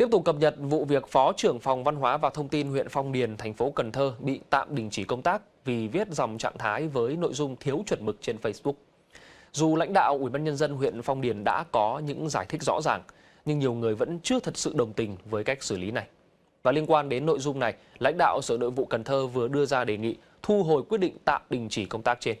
Tiếp tục cập nhật vụ việc Phó trưởng phòng Văn hóa và Thông tin huyện Phong Điền, thành phố Cần Thơ bị tạm đình chỉ công tác vì viết dòng trạng thái với nội dung thiếu chuẩn mực trên Facebook. Dù lãnh đạo Ủy ban nhân dân huyện Phong Điền đã có những giải thích rõ ràng, nhưng nhiều người vẫn chưa thật sự đồng tình với cách xử lý này. Và liên quan đến nội dung này, lãnh đạo Sở Nội vụ Cần Thơ vừa đưa ra đề nghị thu hồi quyết định tạm đình chỉ công tác trên.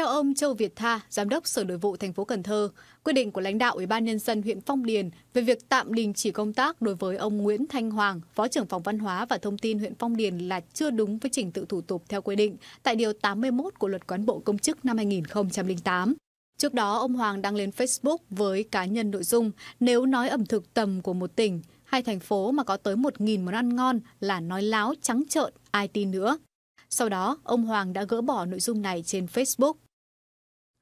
Theo ông Châu Việt Tha, Giám đốc Sở Nội vụ thành phố Cần Thơ, quyết định của lãnh đạo Ủy ban Nhân dân huyện Phong Điền về việc tạm đình chỉ công tác đối với ông Nguyễn Thanh Hoàng, Phó trưởng phòng văn hóa và thông tin huyện Phong Điền là chưa đúng với trình tự thủ tục theo quy định tại Điều 81 của Luật Cán bộ Công chức năm 2008. Trước đó, ông Hoàng đăng lên Facebook với cá nhân nội dung nếu nói ẩm thực tầm của một tỉnh hay thành phố mà có tới 1.000 món ăn ngon là nói láo trắng trợn, ai tin nữa. Sau đó, ông Hoàng đã gỡ bỏ nội dung này trên Facebook.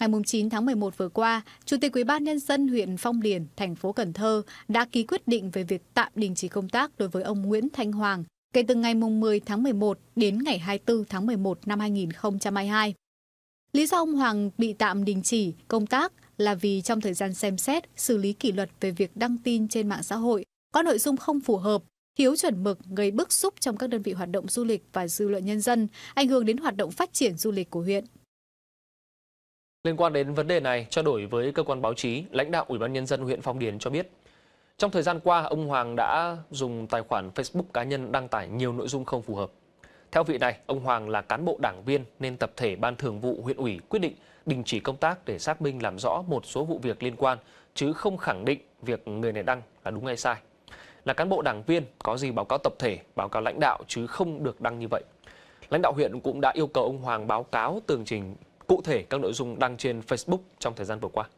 Ngày 9 tháng 11 vừa qua, Chủ tịch Ủy ban nhân dân huyện Phong Điền, thành phố Cần Thơ đã ký quyết định về việc tạm đình chỉ công tác đối với ông Nguyễn Thanh Hoàng kể từ ngày 10 tháng 11 đến ngày 24 tháng 11 năm 2022. Lý do ông Hoàng bị tạm đình chỉ công tác là vì trong thời gian xem xét, xử lý kỷ luật về việc đăng tin trên mạng xã hội có nội dung không phù hợp, thiếu chuẩn mực gây bức xúc trong các đơn vị hoạt động du lịch và dư luận nhân dân, ảnh hưởng đến hoạt động phát triển du lịch của huyện. Liên quan đến vấn đề này, trao đổi với cơ quan báo chí, lãnh đạo Ủy ban Nhân dân huyện Phong Điền cho biết, trong thời gian qua, ông Hoàng đã dùng tài khoản Facebook cá nhân đăng tải nhiều nội dung không phù hợp. Theo vị này, ông Hoàng là cán bộ đảng viên nên tập thể Ban Thường vụ huyện ủy quyết định đình chỉ công tác để xác minh làm rõ một số vụ việc liên quan, chứ không khẳng định việc người này đăng là đúng hay sai. Là cán bộ đảng viên, có gì báo cáo tập thể, báo cáo lãnh đạo chứ không được đăng như vậy. Lãnh đạo huyện cũng đã yêu cầu ông Hoàng báo cáo tường trình cụ thể các nội dung đăng trên Facebook trong thời gian vừa qua